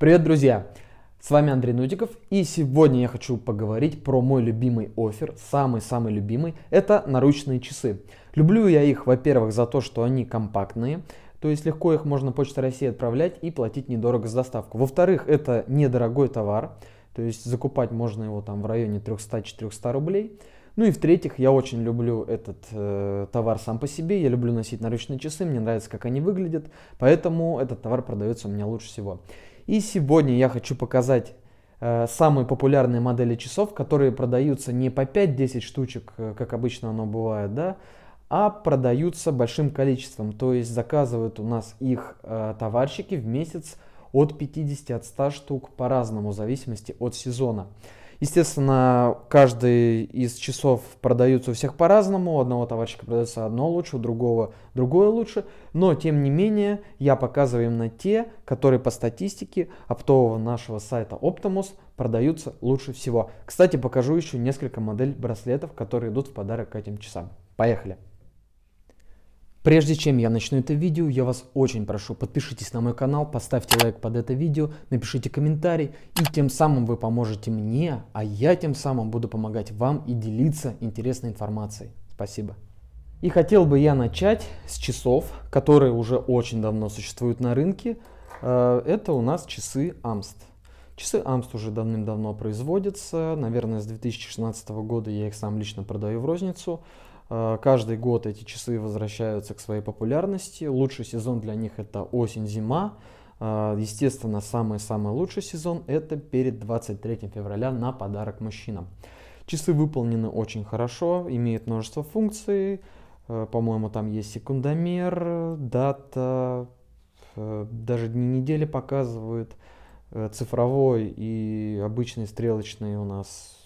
Привет, друзья! С вами Андрей Нудиков, и сегодня я хочу поговорить про мой любимый офер, самый-самый любимый, это наручные часы. Люблю я их, во-первых, за то, что они компактные, то есть легко их можно Почта России отправлять и платить недорого за доставку. Во-вторых, это недорогой товар, то есть закупать можно его там в районе 300-400 рублей. Ну и в-третьих, я очень люблю этот э, товар сам по себе, я люблю носить наручные часы, мне нравится, как они выглядят, поэтому этот товар продается у меня лучше всего. И сегодня я хочу показать э, самые популярные модели часов, которые продаются не по 5-10 штучек, э, как обычно оно бывает, да, а продаются большим количеством, то есть заказывают у нас их э, товарщики в месяц от 50 от 100 штук по-разному, в зависимости от сезона. Естественно, каждый из часов продаются у всех по-разному. У одного товарища продается одно лучше, у другого другое лучше. Но, тем не менее, я показываю именно те, которые по статистике оптового нашего сайта Optimus продаются лучше всего. Кстати, покажу еще несколько модель браслетов, которые идут в подарок к этим часам. Поехали! Прежде чем я начну это видео, я вас очень прошу, подпишитесь на мой канал, поставьте лайк под это видео, напишите комментарий, и тем самым вы поможете мне, а я тем самым буду помогать вам и делиться интересной информацией. Спасибо. И хотел бы я начать с часов, которые уже очень давно существуют на рынке. Э, это у нас часы Амст. Часы Амст уже давным-давно производятся. Наверное, с 2016 года я их сам лично продаю в розницу. Э, каждый год эти часы возвращаются к своей популярности. Лучший сезон для них это осень-зима. Э, естественно, самый-самый лучший сезон это перед 23 февраля на подарок мужчинам. Часы выполнены очень хорошо, имеют множество функций. Э, по-моему, там есть секундомер, дата, даже дни недели показывают. Цифровой и обычный стрелочный у нас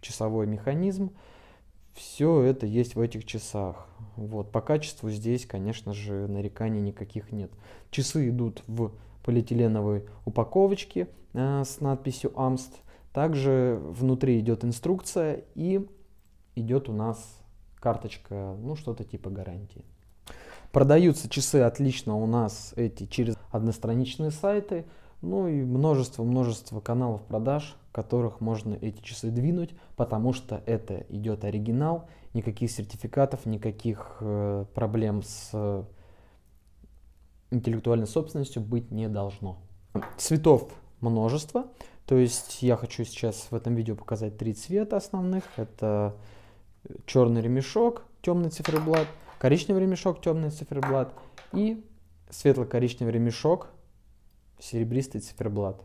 часовой механизм все это есть в этих часах. Вот. По качеству здесь, конечно же, нареканий никаких нет. Часы идут в полиэтиленовой упаковочке э, с надписью Amst. Также внутри идет инструкция и идет у нас карточка, ну что-то типа гарантии. Продаются часы отлично у нас эти через одностраничные сайты. Ну и множество-множество каналов продаж, в которых можно эти часы двинуть, потому что это идет оригинал, никаких сертификатов, никаких э, проблем с э, интеллектуальной собственностью быть не должно. Цветов множество, то есть я хочу сейчас в этом видео показать три цвета основных. Это черный ремешок, темный циферблат, коричневый ремешок, темный циферблат и светло-коричневый ремешок, серебристый циферблат.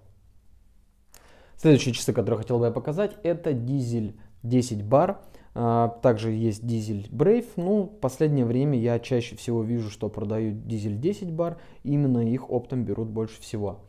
Следующие часы, которые хотел бы показать, это дизель 10 бар. А, также есть дизель Brave. Ну, в последнее время я чаще всего вижу, что продают дизель 10 бар. Именно их оптом берут больше всего.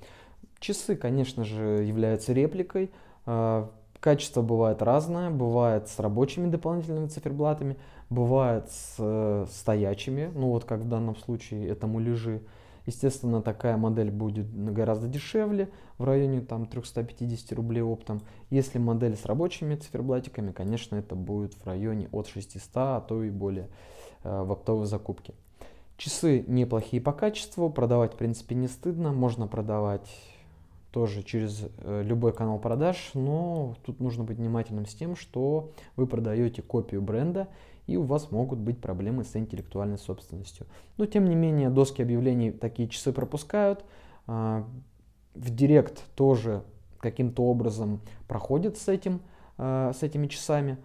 Часы, конечно же, являются репликой. А, качество бывает разное. Бывает с рабочими дополнительными циферблатами, бывает с э, стоячими. Ну, вот как в данном случае этому муляжи. лежи Естественно, такая модель будет гораздо дешевле, в районе там 350 рублей оптом. Если модель с рабочими циферблатиками, конечно, это будет в районе от 600, а то и более э, в оптовой закупке. Часы неплохие по качеству, продавать в принципе не стыдно, можно продавать тоже через э, любой канал продаж, но тут нужно быть внимательным с тем, что вы продаете копию бренда, и у вас могут быть проблемы с интеллектуальной собственностью. Но тем не менее, доски объявлений такие часы пропускают, а, в Директ тоже каким-то образом проходит с, этим, а, с этими часами.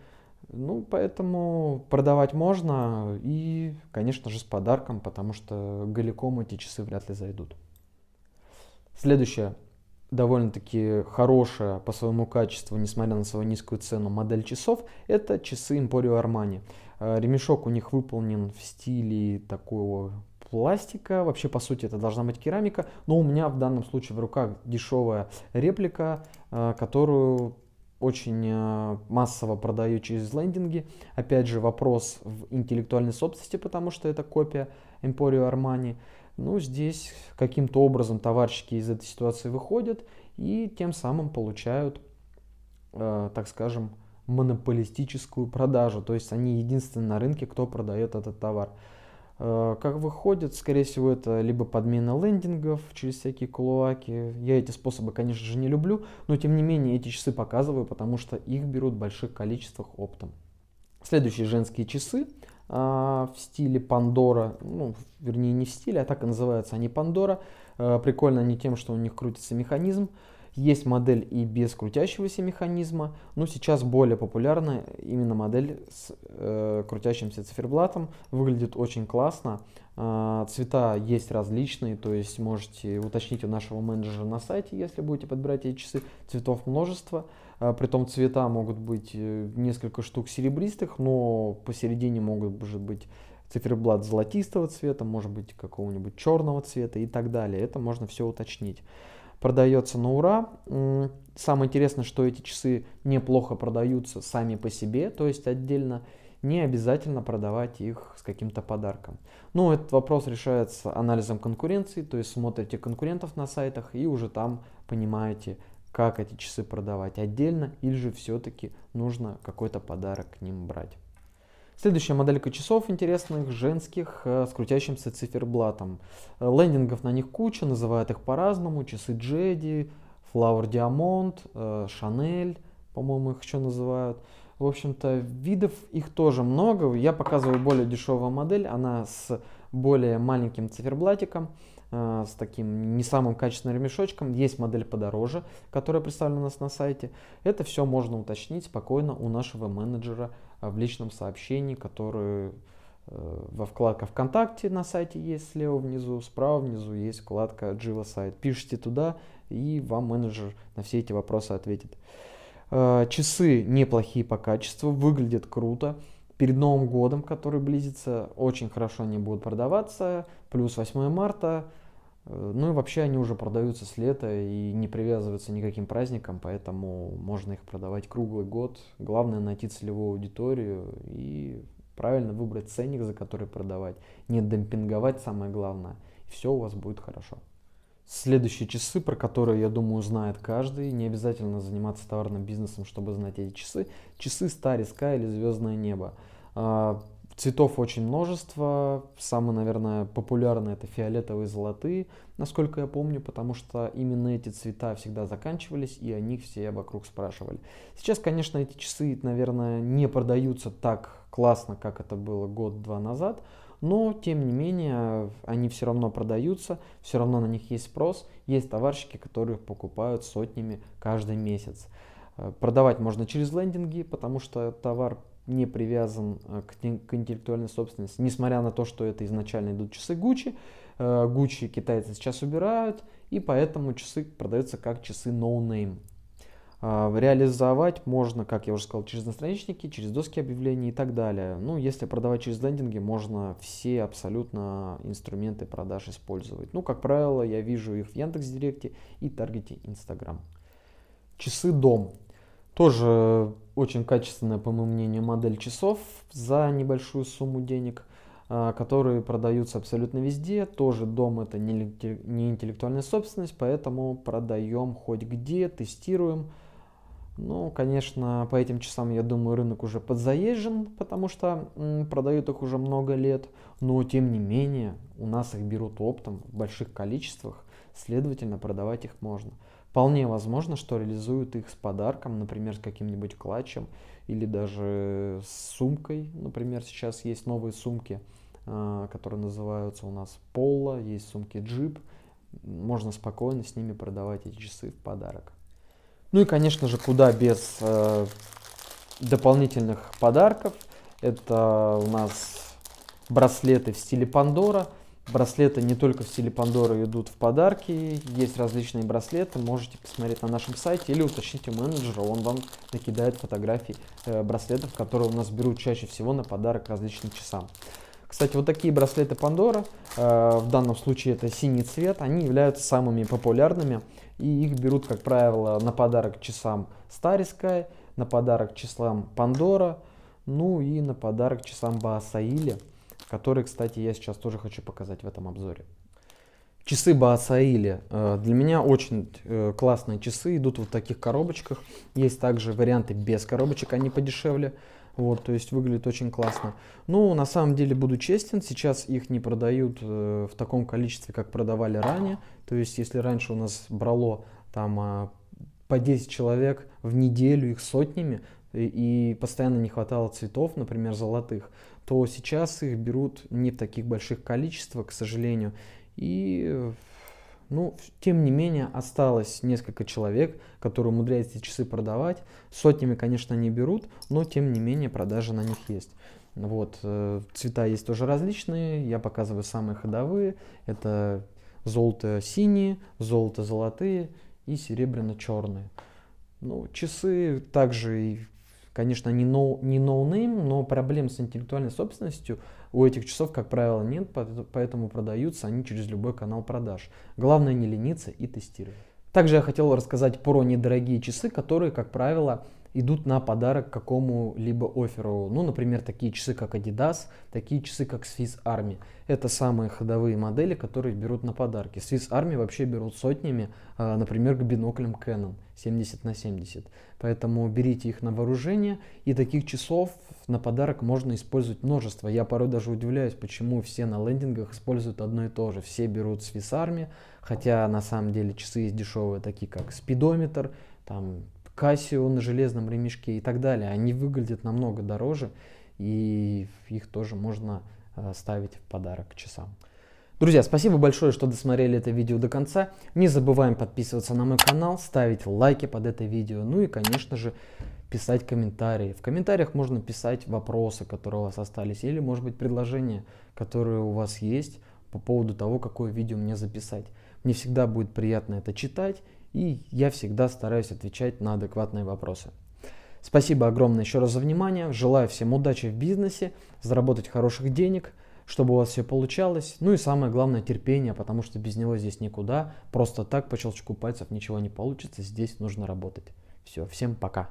Ну, поэтому продавать можно и, конечно же, с подарком, потому что голиком эти часы вряд ли зайдут. Следующая довольно-таки хорошая по своему качеству, несмотря на свою низкую цену, модель часов, это часы Emporio Armani. Э, ремешок у них выполнен в стиле такого пластика, вообще по сути это должна быть керамика, но у меня в данном случае в руках дешевая реплика, э, которую очень э, массово продаю через лендинги. Опять же вопрос в интеллектуальной собственности, потому что это копия Emporio Armani. Ну здесь каким-то образом товарищики из этой ситуации выходят и тем самым получают, э, так скажем, монополистическую продажу. То есть они единственные на рынке, кто продает этот товар. Э, как выходит, скорее всего, это либо подмена лендингов через всякие кулуаки. Я эти способы, конечно же, не люблю, но тем не менее эти часы показываю, потому что их берут в больших количествах оптом. Следующие женские часы – а, в стиле Пандора, ну, вернее, не в стиле, а так и называются они Пандора. Э, прикольно они тем, что у них крутится механизм. Есть модель и без крутящегося механизма, но сейчас более популярна именно модель с э, крутящимся циферблатом. Выглядит очень классно. Э, цвета есть различные, то есть можете уточнить у нашего менеджера на сайте, если будете подбирать эти часы. Цветов множество. А Притом цвета могут быть э, несколько штук серебристых, но посередине могут быть циферблат золотистого цвета, может быть какого-нибудь черного цвета и так далее. Это можно все уточнить. Продается на ура. Самое интересное, что эти часы неплохо продаются сами по себе, то есть отдельно не обязательно продавать их с каким-то подарком. Ну, этот вопрос решается анализом конкуренции, то есть смотрите конкурентов на сайтах и уже там понимаете, как эти часы продавать отдельно, или же все-таки нужно какой-то подарок к ним брать. Следующая моделька часов интересных, женских, э, с крутящимся циферблатом. Э, лендингов на них куча, называют их по-разному. Часы Джеди, Flower Diamond, Шанель, э, по-моему, их еще называют. В общем-то, видов их тоже много. Я показываю более дешевую модель, она с более маленьким циферблатиком. Э, с таким не самым качественным ремешочком. Есть модель подороже, которая представлена у нас на сайте. Это все можно уточнить спокойно у нашего менеджера э, в личном сообщении, который э, во вкладка ВКонтакте на сайте есть слева внизу, справа внизу есть вкладка Jira сайт. Пишите туда, и вам менеджер на все эти вопросы ответит. Часы неплохие по качеству, выглядят круто. Перед Новым годом, который близится, очень хорошо они будут продаваться. Плюс 8 марта, Э, ну и вообще они уже продаются с лета и не привязываются никаким праздником поэтому можно их продавать круглый год. Главное найти целевую аудиторию и правильно выбрать ценник, за который продавать. Не демпинговать самое главное. Все у вас будет хорошо. Следующие часы, про которые, я думаю, знает каждый. Не обязательно заниматься товарным бизнесом, чтобы знать эти часы. Часы Starry Sky или Звездное небо. А, Цветов очень множество. Самые, наверное, популярные это фиолетовые и золотые, насколько я помню, потому что именно эти цвета всегда заканчивались, и о них все вокруг спрашивали. Сейчас, конечно, эти часы, наверное, не продаются так классно, как это было год-два назад, но, тем не менее, они все равно продаются, все равно на них есть спрос, есть товарщики, которые покупают сотнями каждый месяц. Э, продавать можно через лендинги, потому что товар не привязан э, к, к интеллектуальной собственности, несмотря на то, что это изначально идут часы Гуччи. Э, Гуччи китайцы сейчас убирают, и поэтому часы продаются как часы no-name. Э, реализовать можно, как я уже сказал, через настраничники, через доски объявлений и так далее. Ну, если продавать через лендинги, можно все абсолютно инструменты продаж использовать. Ну, как правило, я вижу их в Яндекс.Директе и Таргете Инстаграм. Часы дом. Тоже очень качественная, по моему мнению, модель часов за небольшую сумму денег, а, которые продаются абсолютно везде. Тоже дом это не интеллектуальная собственность, поэтому продаем хоть где, тестируем. Ну, конечно, по этим часам, я думаю, рынок уже подзаезжен, потому что продают их уже много лет, но тем не менее у нас их берут оптом в больших количествах, следовательно, продавать их можно. Вполне возможно, что реализуют их с подарком, например, с каким-нибудь клатчем или даже с сумкой. Например, сейчас есть новые сумки, а, которые называются у нас Поло, есть сумки Джип. Можно спокойно с ними продавать эти часы в подарок. Ну и, конечно же, куда без э, дополнительных подарков. Это у нас браслеты в стиле Пандора – Браслеты не только в стиле Пандоры идут в подарки, есть различные браслеты, можете посмотреть на нашем сайте или уточните менеджера, он вам накидает фотографии э, браслетов, которые у нас берут чаще всего на подарок различным часам. Кстати, вот такие браслеты Пандора, э, в данном случае это синий цвет, они являются самыми популярными и их берут, как правило, на подарок часам Starry на подарок часам Пандора, ну и на подарок часам Баасаили которые, кстати, я сейчас тоже хочу показать в этом обзоре. Часы Баасаили. Э, для меня очень э, классные часы, идут вот в таких коробочках. Есть также варианты без коробочек, они подешевле. Вот, то есть выглядит очень классно. Ну, на самом деле, буду честен, сейчас их не продают э, в таком количестве, как продавали ранее. То есть, если раньше у нас брало там а, по 10 человек в неделю, их сотнями, и постоянно не хватало цветов, например, золотых, то сейчас их берут не в таких больших количествах, к сожалению. И, ну, тем не менее, осталось несколько человек, которые умудряются эти часы продавать. Сотнями, конечно, не берут, но тем не менее продажи на них есть. Вот, э, цвета есть тоже различные, я показываю самые ходовые. Это золото синие, золото золотые и серебряно черные. Ну, часы также и конечно, не, no, не no-name, но проблем с интеллектуальной собственностью у этих часов, как правило, нет, поэтому продаются они через любой канал продаж. Главное не лениться и тестировать. Также я хотел рассказать про недорогие часы, которые, как правило, идут на подарок какому-либо оферу. Ну, например, такие часы, как Adidas, такие часы, как Swiss Army. Это самые ходовые модели, которые берут на подарки. Swiss Army вообще берут сотнями, а, например, к биноклям Canon 70 на 70. Поэтому берите их на вооружение, и таких часов на подарок можно использовать множество. Я порой даже удивляюсь, почему все на лендингах используют одно и то же. Все берут Swiss Army, хотя на самом деле часы есть дешевые, такие как спидометр, там Casio на железном ремешке и так далее. Они выглядят намного дороже, и их тоже можно э, ставить в подарок часам. Друзья, спасибо большое, что досмотрели это видео до конца. Не забываем подписываться на мой канал, ставить лайки под это видео, ну и, конечно же, писать комментарии. В комментариях можно писать вопросы, которые у вас остались, или, может быть, предложения, которые у вас есть по поводу того, какое видео мне записать. Мне всегда будет приятно это читать, и я всегда стараюсь отвечать на адекватные вопросы. Спасибо огромное еще раз за внимание. Желаю всем удачи в бизнесе, заработать хороших денег, чтобы у вас все получалось. Ну и самое главное терпение, потому что без него здесь никуда. Просто так по щелчку пальцев ничего не получится. Здесь нужно работать. Все, всем пока.